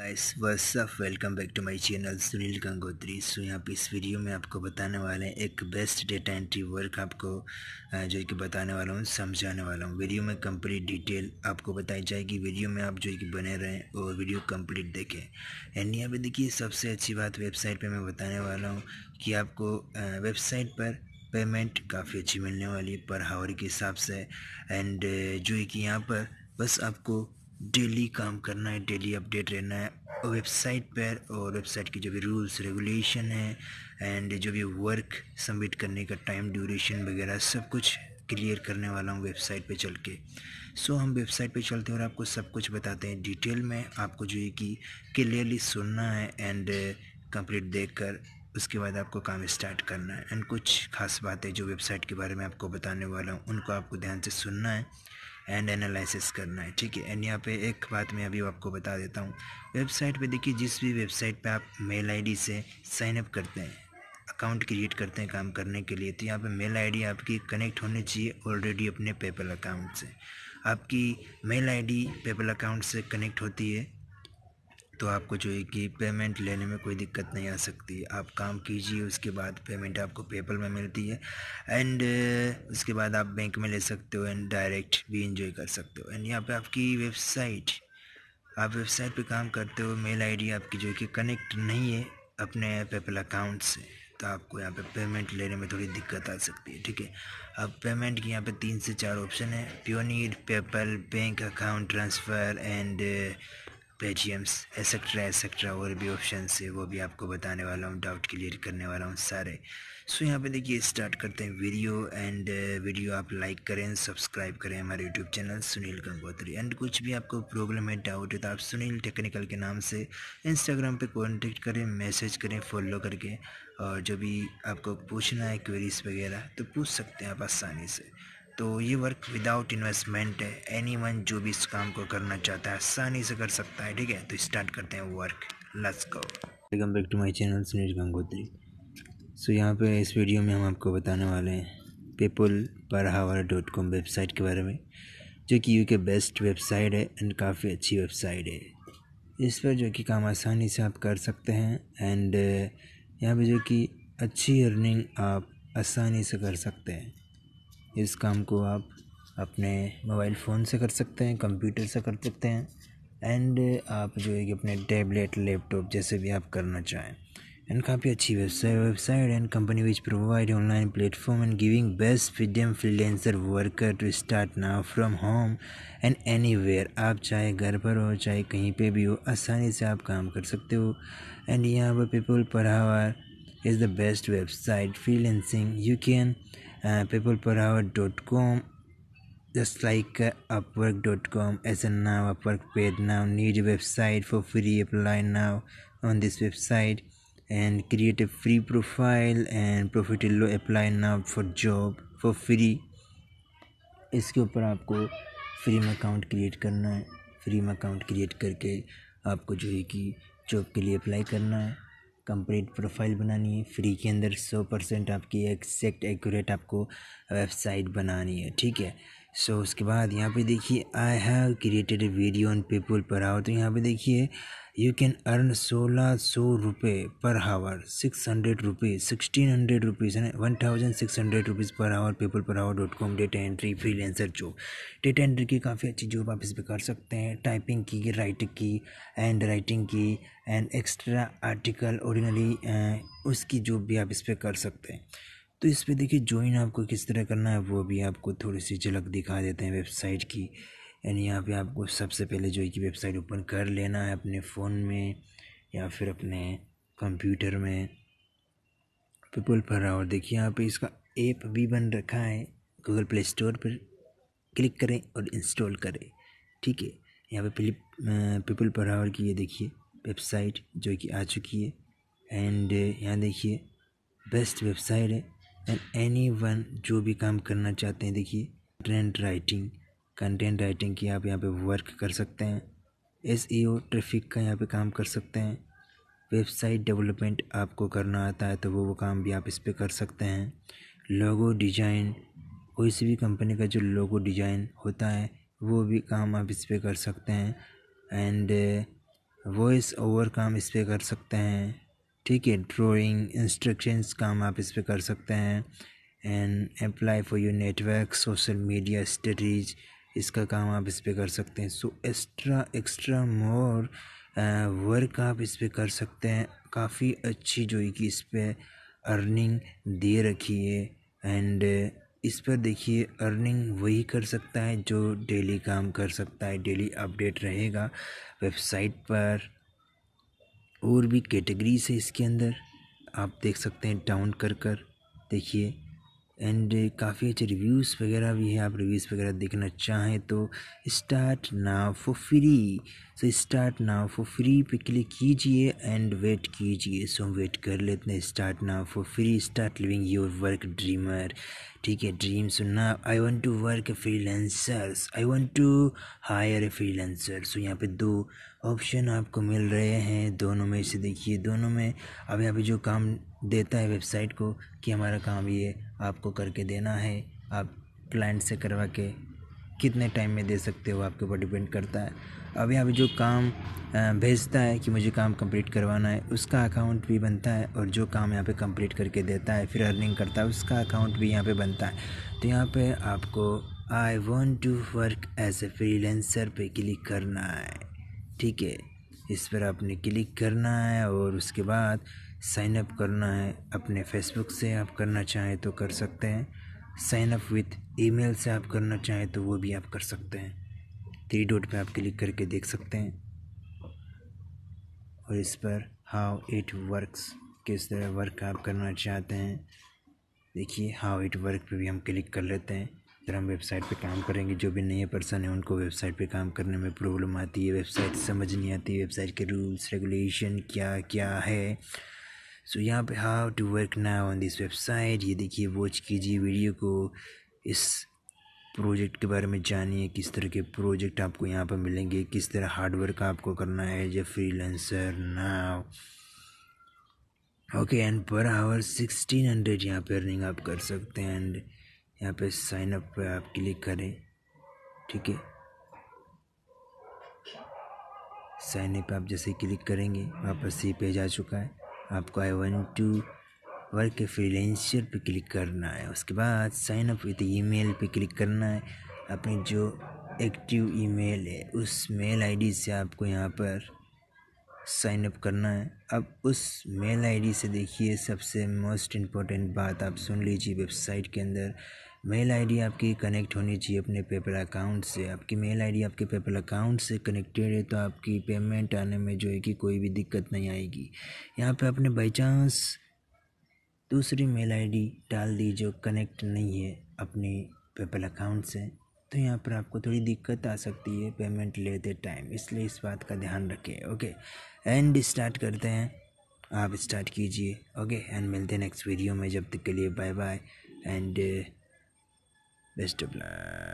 guys WhatsApp welcome back to my channel Sunil Gangotri so यहाँ पे इस वीडियो में आपको बताने वाले हैं एक बेस्ट डेटा एंट्री वर्क आपको जो कि बताने वाला हूँ समझाने वाला हूँ वीडियो में कंप्लीट डिटेल आपको बताई जाएगी वीडियो में आप जो कि बने रहें और वीडियो कंप्लीट देखें एंड यहाँ पे देखिए सबसे अच्छी बात वेबसाइट पर मैं बताने वाला हूँ कि आपको वेबसाइट पर पेमेंट काफ़ी अच्छी मिलने वाली है पर हावर के हिसाब से एंड जो है कि यहाँ पर बस आपको डेली काम करना है डेली अपडेट रहना है वेबसाइट पर और वेबसाइट की जो भी रूल्स रेगुलेशन है एंड जो भी वर्क सबमिट करने का टाइम ड्यूरेशन वगैरह सब कुछ क्लियर करने वाला हूँ वेबसाइट पे चल के सो so, हम वेबसाइट पे चलते हैं और आपको सब कुछ बताते हैं डिटेल में आपको जो है कि क्लियरली सुनना है एंड कंप्लीट देख कर उसके बाद आपको काम स्टार्ट करना है एंड कुछ खास बातें जो वेबसाइट के बारे में आपको बताने वाला हूँ उनको आपको ध्यान से सुनना है एंड एनालिसिस करना है ठीक है एंड यहाँ पे एक बात मैं अभी आपको बता देता हूँ वेबसाइट पे देखिए जिस भी वेबसाइट पे आप मेल आईडी से साइन अप करते हैं अकाउंट क्रिएट करते हैं काम करने के लिए तो यहाँ पे मेल आईडी आपकी कनेक्ट होनी चाहिए ऑलरेडी अपने पेपल अकाउंट से आपकी मेल आईडी पेपल अकाउंट से कनेक्ट होती है तो आपको जो है कि पेमेंट लेने में कोई दिक्कत नहीं आ सकती आप काम कीजिए उसके बाद पेमेंट आपको पेपल में मिलती है एंड uh, उसके बाद आप बैंक में ले सकते हो एंड डायरेक्ट भी इंजॉय कर सकते हो एंड यहाँ पे आपकी वेबसाइट आप वेबसाइट पे काम करते हो मेल आईडी आपकी जो है कि कनेक्ट नहीं है अपने पेपल अकाउंट से तो आपको यहाँ पे पेमेंट लेने में थोड़ी दिक्कत आ सकती है ठीक है अब पेमेंट की यहाँ पे तीन से चार ऑप्शन है Payoneer PayPal bank account transfer and Paytms etcetera etcetera और भी ऑप्शन है वो भी आपको बताने वाला हूँ डाउट क्लियर करने वाला हूँ सारे सो यहाँ पे देखिए स्टार्ट करते हैं वीडियो एंड वीडियो आप लाइक करें सब्सक्राइब करें हमारे YouTube channel Sunil Gangotri and कुछ भी आपको प्रॉब्लम है डाउट है तो आप सुनील टेक्निकल के नाम से इंस्टाग्राम पर कॉन्टेक्ट करें मैसेज करें फॉलो करके और जो भी आपको पूछना है क्वेरीज वगैरह तो पूछ सकते हैं आप आसानी से तो ये वर्क विदाउट इन्वेस्टमेंट है एनी वन जो भी इस काम को करना चाहता है आसानी से कर सकता है ठीक है तो स्टार्ट करते हैं work let's go welcome back to my channel Sunil Gangotri so यहाँ पे इस वीडियो में हम आपको बताने वाले हैं पेपल पर हावर डॉट कॉम वेबसाइट के बारे में जो कि यू के बेस्ट वेबसाइट है एंड काफ़ी अच्छी वेबसाइट है इस पर जो कि काम आसानी से आप कर सकते हैं एंड uh, यहाँ पर जो कि अच्छी अर्निंग आप आसानी से कर सकते हैं इस काम को आप अपने मोबाइल फ़ोन से कर सकते हैं कंप्यूटर से कर सकते हैं एंड आप जो है कि अपने टैबलेट लैपटॉप जैसे भी आप करना चाहें एंड काफ़ी अच्छी website website and company which provide online platform and giving best freedom freelancer worker to start now from home and anywhere आप चाहे घर पर हो चाहे कहीं पे भी हो आसानी से आप काम कर सकते हो एंड यहाँ पर people per hour is the best website freelancing you can people per hour dot com just like Upwork dot com S N now Upwork page now need website for free apply now on this website and create a free profile and low apply now for job for free इसके ऊपर आपको free में account create करना है free में account create करके आपको जो है कि जॉब के लिए अप्लाई करना है कंप्लीट प्रोफाइल बनानी है फ्री के अंदर सौ परसेंट आपकी एक्सैक्ट एक्यूरेट आपको वेबसाइट बनानी है ठीक है सो so, उसके बाद यहाँ पे देखिए I have created a video on people per hour तो यहाँ पे देखिए यू कैन अर्न सोलह सौ रुपये per hour six hundred rupees sixteen hundred rupees है one thousand six hundred rupees per hour people per hour dot com data entry freelancer job data entry की काफ़ी अच्छी जॉब आप इस पर कर सकते हैं टाइपिंग की राइटिंग की एंड राइटिंग की एंड एक्स्ट्रा आर्टिकल ऑर्डिनरी उसकी जॉब भी आप इस पर कर सकते हैं तो इस पर देखिए ज्वाइन आपको किस तरह करना है वो भी आपको थोड़ी सी झलक दिखा देते हैं वेबसाइट की एंड यहाँ पे आपको सबसे पहले जो है कि वेबसाइट ओपन कर लेना है अपने फ़ोन में या फिर अपने कंप्यूटर में पीपल पर और देखिए यहाँ पे इसका ऐप भी बन रखा है गूगल प्ले स्टोर पर क्लिक करें और इंस्टॉल करें ठीक है यहाँ पे पीपल पर की ये देखिए वेबसाइट जो कि आ चुकी है एंड यहाँ देखिए बेस्ट वेबसाइट है एंड एनी वन जो भी काम करना चाहते हैं देखिए ट्रेंड राइटिंग कंटेंट राइटिंग की आप यहाँ पे वर्क कर सकते हैं एस ई ओ ट्रैफिक का यहाँ पे काम कर सकते हैं वेबसाइट डेवलपमेंट आपको करना आता है तो वो वो काम भी आप इस पर कर सकते हैं लोगो डिज़ाइन कोई सी भी कंपनी का जो लोगो डिज़ाइन होता है वो भी काम आप इस पर कर सकते हैं एंड वॉइस ओवर काम इस पर कर सकते हैं ठीक है ड्रॉइंग इंस्ट्रक्शंस काम आप इस पर कर सकते हैं and apply for your network social media studies इसका काम आप इस पर कर सकते हैं so extra extra more work आप इस पर कर सकते हैं काफ़ी अच्छी जो है कि इस पर अर्निंग दे रखी है एंड uh, इस पर देखिए अर्निंग वही कर सकता है जो डेली काम कर सकता है डेली अपडेट रहेगा वेबसाइट पर और भी कैटेगरीज है इसके अंदर आप देख सकते हैं डाउन कर कर देखिए एंड काफ़ी अच्छे रिव्यूज़ वगैरह भी हैं आप रिव्यूज़ वगैरह देखना चाहें तो start now for free so start now for free पे क्लिक कीजिए एंड वेट कीजिए सो हम वेट कर लेते हैं start now for free start living your work dreamer ठीक है ड्रीम सो ना I want to work freelancers I want to hire a freelancer so यहाँ पे दो ऑप्शन आपको मिल रहे हैं दोनों में से देखिए दोनों में अब यहाँ पे जो काम देता है वेबसाइट को कि हमारा काम ये आपको करके देना है आप क्लाइंट से करवा के कितने टाइम में दे सकते हो आपके ऊपर डिपेंड करता है अब यहाँ पे जो काम भेजता है कि मुझे काम कंप्लीट करवाना है उसका अकाउंट भी बनता है और जो काम यहाँ पे कंप्लीट करके देता है फिर अर्निंग करता है उसका अकाउंट भी यहाँ पे बनता है तो यहाँ पे आपको I want to work as a freelancer पे क्लिक करना है ठीक है इस पर आपने क्लिक करना है और उसके बाद साइन अप करना है अपने फेसबुक से आप करना चाहें तो कर सकते हैं साइन अप विथ ईमेल से आप करना चाहें तो वो भी आप कर सकते हैं थ्री डॉट पे आप क्लिक करके देख सकते हैं और इस पर हाउ इट वर्क्स किस तरह वर्क आप करना चाहते हैं देखिए हाउ इट वर्क पे भी हम क्लिक कर लेते हैं फिर हम वेबसाइट पे काम करेंगे जो भी नए पर्सन है उनको वेबसाइट पे काम करने में प्रॉब्लम आती है वेबसाइट समझ नहीं आती वेबसाइट के रूल्स रेगुलेशन क्या क्या है सो so, यहाँ पे how to work now on this website ये देखिए वॉच कीजिए वीडियो को इस प्रोजेक्ट के बारे में जानिए किस तरह के प्रोजेक्ट आपको यहाँ पर मिलेंगे किस तरह हार्डवर्क आपको करना है as a lancer now okay and per hour sixteen hundred यहाँ पे अर्निंग आप कर सकते हैं एंड यहाँ पे साइन अप पे आप क्लिक करें ठीक है साइन अप आप जैसे क्लिक करेंगे वापस ये पेज आ चुका है आपको I want to work freelancer पे क्लिक करना है उसके बाद साइन अप विथ ईमेल पे क्लिक करना है अपनी जो एक्टिव ईमेल है उस मेल आईडी से आपको यहाँ पर साइनअप करना है अब उस मेल आईडी से देखिए सबसे मोस्ट इम्पोर्टेंट बात आप सुन लीजिए वेबसाइट के अंदर मेल आईडी आपकी कनेक्ट होनी चाहिए अपने पेपर अकाउंट से आपकी मेल आईडी आपके पेपर अकाउंट से कनेक्टेड है तो आपकी पेमेंट आने में जो है कि कोई भी दिक्कत नहीं आएगी यहाँ पे आपने बाई चांस दूसरी मेल आईडी डाल दी जो कनेक्ट नहीं है अपने पेपल अकाउंट से तो यहाँ पर आपको थोड़ी दिक्कत आ सकती है पेमेंट लेते टाइम इसलिए इस बात का ध्यान रखें ओके एंड स्टार्ट करते हैं आप स्टार्ट कीजिए ओके एंड मिलते हैं नेक्स्ट वीडियो में जब तक के लिए bye bye and best of luck